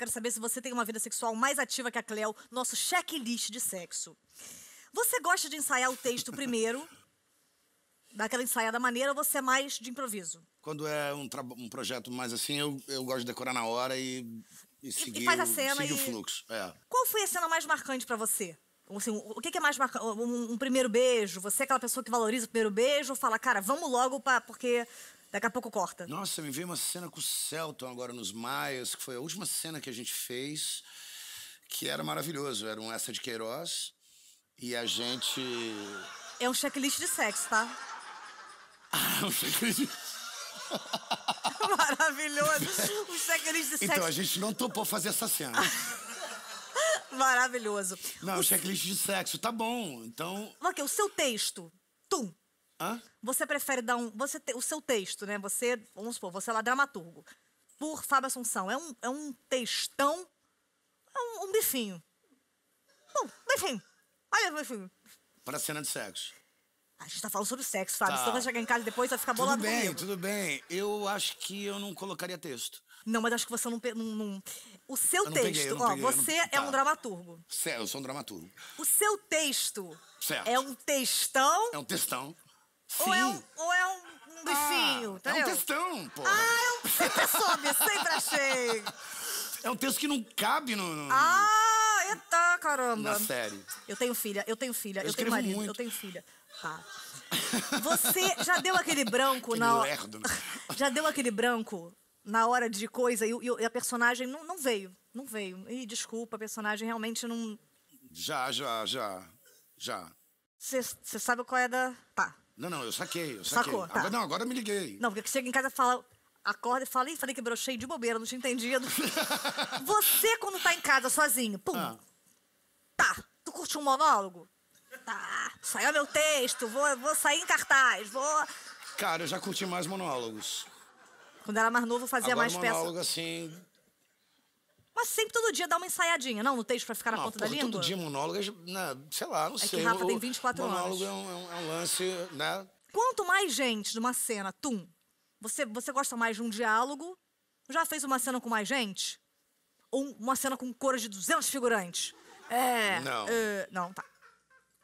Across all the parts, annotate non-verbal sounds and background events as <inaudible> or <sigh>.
Quero saber se você tem uma vida sexual mais ativa que a Cleo, nosso checklist de sexo. Você gosta de ensaiar o texto primeiro, <laughs> daquela ensaiada maneira, ou você é mais de improviso? Quando é um, um projeto mais assim, eu, eu gosto de decorar na hora e, e, seguir e faz a cena e... o fluxo. É. Qual foi a cena mais marcante para você? Assim, o que é mais marcante? Um, um, primeiro beijo? Você é aquela pessoa que valoriza o primeiro beijo ou fala, cara, vamos logo pra, porque Daqui a pouco corta. Nossa, me veio uma cena com o Celton agora nos Maias, que foi a última cena que a gente fez, que era maravilhoso. Era um essa de Queiroz e a gente. É um checklist de sexo, tá? Ah, um checklist de... <laughs> Maravilhoso. Um checklist de sexo. Então, a gente não topou fazer essa cena. <laughs> Maravilhoso. Não, o... checklist de sexo, tá bom, então... Mas o seu texto, tum, Hã? Você prefere dar um. Você te, o seu texto, né? Você, vamos supor, você é lá dramaturgo. Por Fábio Assunção, é um, é um textão, é um, um bifinho. Bom, bifinho. Olha, bifinho. Para cena de sexo. A gente tá falando sobre sexo, Fábio. Tá. Você vai chegar em casa depois vai ficar bolado Tudo bem, comigo. tudo bem. Eu acho que eu não colocaria texto. Não, mas acho que você não. não, não... O seu não texto, peguei, ó, peguei, você não... tá. é um tá. dramaturgo. Certo, eu sou um dramaturgo. O seu texto certo. é um textão. É um textão. Sim. Ou é um, ou é um ah, bifinho, ah, entendeu? É um textão, pô. Ah, é eu sempre soube, sempre achei. É um texto que não cabe no... no... Ah, eita, caramba. Na série. Eu tenho filha, eu tenho filha, eu, eu tenho marido, muito. eu tenho filha. Tá. Você já deu aquele branco <laughs> que na hora... Lerdo. Né? <laughs> Já deu aquele branco na hora de coisa e, e a personagem não, não, veio, não veio. E desculpa, a personagem realmente não... Já, já, já, já. Você sabe qual é da... Tá. Não, não, eu saquei, eu saquei. Sacou, tá. agora, não, agora eu me liguei. Não, porque chega em casa e fala, acorda e fala, Ih, falei que brochei de bobeira, não tinha entendido. <laughs> Você, quando tá em casa sozinho, pum. Ah. Tá, tu curte um monólogo? Tá, saiu meu texto, vou, vou sair em cartaz, vou. Cara, eu já curti mais monólogos. Quando era mais novo, eu fazia agora, mais peças. monólogo, peça. assim, mas sempre todo dia dá uma ensaiadinha, não? No texto pra ficar na não, ponta porra, da língua? todo dia monólogo, é não né, sei lá, não é sei. É que Rafa tem 24 monólogo horas. Monólogo é, é, um, é um lance, né? Quanto mais gente numa cena, tum, você, você gosta mais de um diálogo? Já fez uma cena com mais gente? Ou uma cena com cores de 200 figurantes? É... Não. É, não, tá.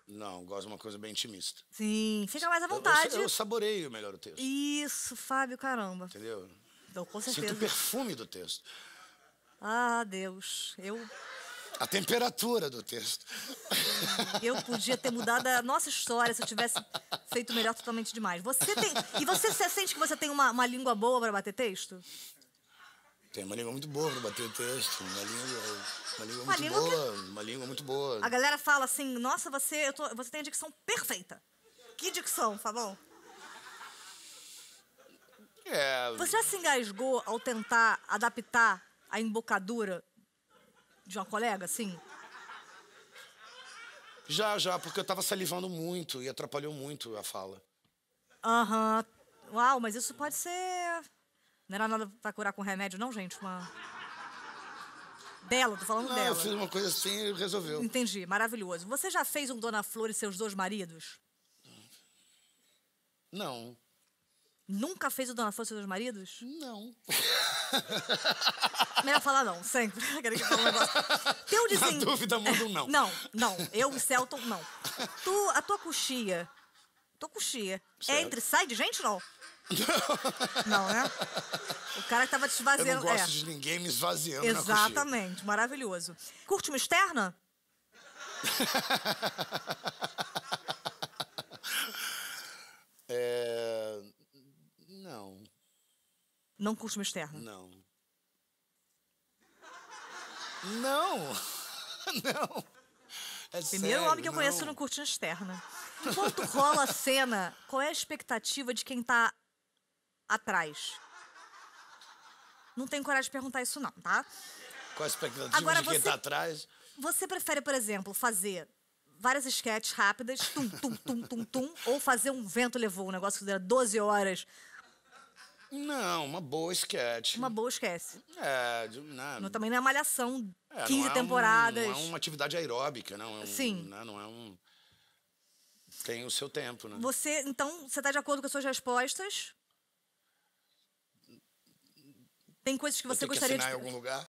Não, gosto de uma coisa bem intimista. Sim, fica mais à vontade. Eu, eu, eu saboreio melhor o texto. Isso, Fábio, caramba. Entendeu? Então, com certeza. Sinto o perfume do texto. Ah, Deus, eu. A temperatura do texto. Eu podia ter mudado a nossa história se eu tivesse feito melhor totalmente demais. Você tem. E você sente que você tem uma, uma língua boa para bater texto? Tem uma língua muito boa para bater texto. Uma língua, uma língua uma muito língua boa. Que... Uma língua muito boa. A galera fala assim, nossa, você, tô, você tem a dicção perfeita. Que dicção, Fabão? É. Você já se engasgou ao tentar adaptar a embocadura de uma colega, assim? Já, já, porque eu tava salivando muito e atrapalhou muito a fala. Aham. Uhum. Uau, mas isso pode ser. Não era nada pra curar com remédio, não, gente? Uma. Dela, tô falando não, dela. Eu fiz uma coisa assim e resolveu. Entendi, maravilhoso. Você já fez um Dona Flor e seus dois maridos? Não. Nunca fez o Dona Força dos Maridos? Não. <laughs> Melhor falar não, sempre. <laughs> Quero que fale um negócio. Teu desen... Na dúvida, manda um não. não, não. Eu e Celton, não. Tu, a tua coxia. Tua coxia. É certo. É entre sai de gente não? <laughs> Não, né? O cara que tava te esvaziando. Eu não gosto é. de ninguém me esvaziando. Exatamente, maravilhoso. Curte uma externa? Não curtes uma externa? Não. Não! <laughs> não! É Primeiro sério, homem que eu não. conheço não curte uma externa. Né? Enquanto rola a cena, qual é a expectativa de quem tá atrás? Não tenho coragem de perguntar isso, não, tá? Qual a expectativa Agora, de quem tá você, tá atrás? Você prefere, por exemplo, fazer várias sketches rápidas, tum, tum, tum, tum, tum, ou fazer um vento levou, um negócio que dura 12 horas não, uma boa esquete. Uma boa esquece. É, de- né? Não, também não é malhação, É, 15 não é um- temporadas. não é uma atividade aeróbica, não. É um, Sim. né, não é um. Tem o seu tempo, né? Você, então, você tá de acordo com as suas respostas? Tem coisas que você gostaria tenho que gostaria assinar de. em algum lugar?